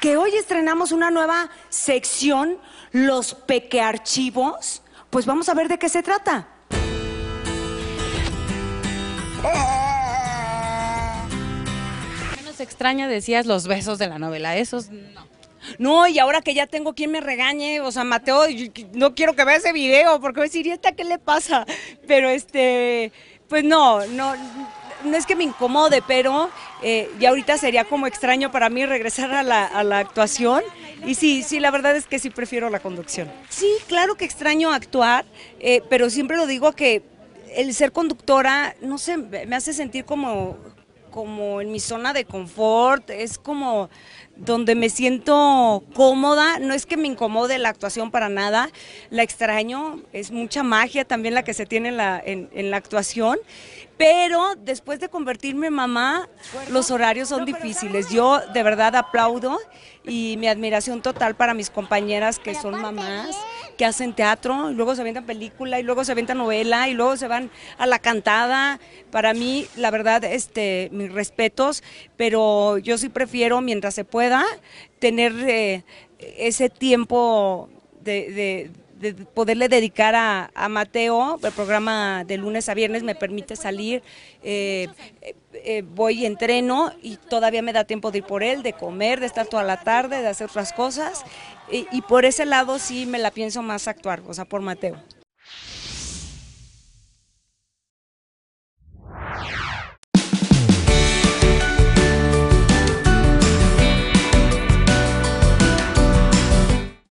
que hoy estrenamos una nueva sección, los archivos Pues vamos a ver de qué se trata. ¿Qué nos extraña, decías, los besos de la novela? Esos no. No, y ahora que ya tengo quien me regañe, o sea, Mateo, no quiero que vea ese video, porque voy a decir, ¿y esta qué le pasa? Pero este, pues no, no, no es que me incomode, pero eh, y ahorita sería como extraño para mí regresar a la, actuación. Y sí, sí, la verdad es que sí prefiero la conducción. Sí, claro que extraño actuar, eh, pero siempre lo digo que el ser conductora, no sé, me hace sentir como, como en mi zona de confort, es como donde me siento cómoda, no es que me incomode la actuación para nada, la extraño, es mucha magia también la que se tiene en la, actuación, pero después de convertirme en mamá, los horarios son difíciles. Yo de verdad aplaudo y mi admiración total para mis compañeras que son mamás que hacen teatro, luego se aventan película, y luego se aventan novela, y luego se van a la cantada. Para mí, la verdad, este, mis respetos, pero yo sí prefiero, mientras se pueda, tener eh, ese tiempo de de poderle dedicar a, Mateo, el programa de lunes a viernes me permite salir, eh, eh, eh, voy y entreno y todavía me da tiempo de ir por él, de comer, de estar toda la tarde, de hacer otras cosas y, y por ese lado sí me la pienso más actuar, o sea, por Mateo.